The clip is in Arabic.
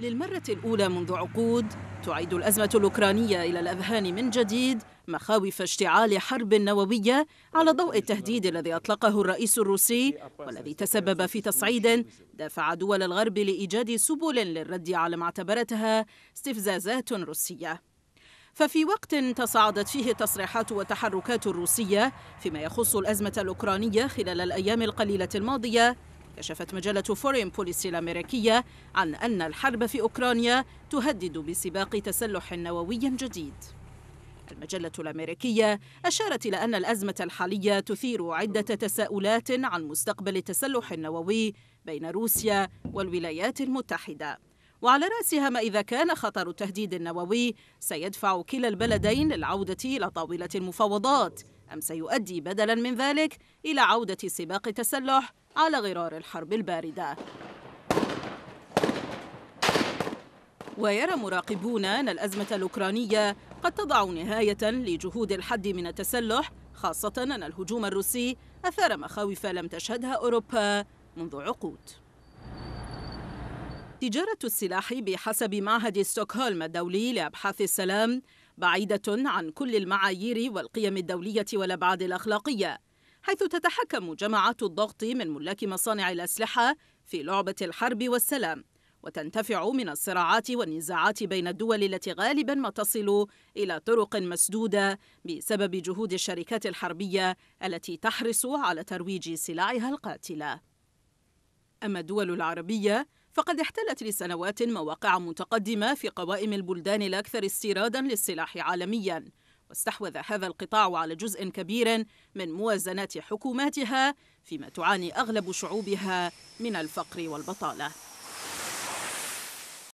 للمرة الأولى منذ عقود تعيد الأزمة الأوكرانية إلى الأذهان من جديد مخاوف اشتعال حرب نووية على ضوء التهديد الذي أطلقه الرئيس الروسي والذي تسبب في تصعيد دفع دول الغرب لإيجاد سبل للرد على ما اعتبرتها استفزازات روسية ففي وقت تصاعدت فيه التصريحات والتحركات الروسية فيما يخص الأزمة الأوكرانية خلال الأيام القليلة الماضية كشفت مجلة فورين بوليسي الأمريكية عن أن الحرب في أوكرانيا تهدد بسباق تسلح نووي جديد المجلة الأمريكية أشارت إلى أن الأزمة الحالية تثير عدة تساؤلات عن مستقبل التسلح النووي بين روسيا والولايات المتحدة وعلى رأسها ما إذا كان خطر التهديد النووي سيدفع كلا البلدين للعودة إلى طاولة المفاوضات أم سيؤدي بدلا من ذلك إلى عودة سباق تسلح على غرار الحرب الباردة ويرى مراقبون أن الأزمة الأوكرانية قد تضع نهاية لجهود الحد من التسلح خاصة أن الهجوم الروسي أثار مخاوف لم تشهدها أوروبا منذ عقود تجارة السلاح بحسب معهد ستوكهولم الدولي لأبحاث السلام بعيدة عن كل المعايير والقيم الدولية والأبعاد الأخلاقية حيث تتحكم جماعات الضغط من ملاك مصانع الأسلحة في لعبة الحرب والسلام وتنتفع من الصراعات والنزاعات بين الدول التي غالبا ما تصل إلى طرق مسدودة بسبب جهود الشركات الحربية التي تحرص على ترويج سلعها القاتلة أما الدول العربية فقد احتلت لسنوات مواقع متقدمة في قوائم البلدان الأكثر استيرادا للسلاح عالمياً واستحوذ هذا القطاع على جزء كبير من موازنات حكوماتها فيما تعاني اغلب شعوبها من الفقر والبطاله